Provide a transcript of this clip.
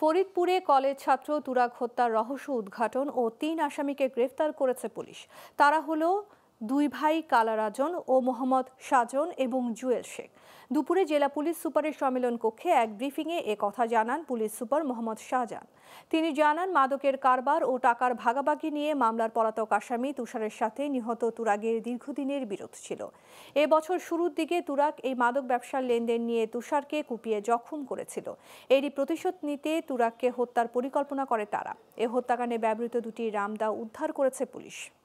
ফরিদপুরে কলেজ ছাত্র তুরাগ হত্যার রহস্য উদ্ঘাটন ও তিন আসামিকে গ্রেফতার করেছে পুলিশ তারা হলো দুই ভাই কালারাজন ও মোহাম্মদ সাজন এবং জুয়েল শেখ দুপুরে জেলা পুলিশ সুপারের সম্মেলন কক্ষে এক ব্রিফিংয়ে এ কথা জানান পুলিশ সুপার মোহাম্মদ শাহজাহান তিনি জানান মাদকের কারবার ও টাকার ভাগাভাগি নিয়ে মামলার পলাতক আসামি তুষারের সাথে নিহত তুরাগের দীর্ঘদিনের বিরোধ ছিল এ বছর শুরুর দিকে তুরাক এই মাদক ব্যবসার লেনদেন নিয়ে তুষারকে কুপিয়ে জখম করেছিল এরই প্রতিশোধ নিতে তুরাককে হত্যার পরিকল্পনা করে তারা এ হত্যাকাণ্ডে ব্যবহৃত দুটি রামদা উদ্ধার করেছে পুলিশ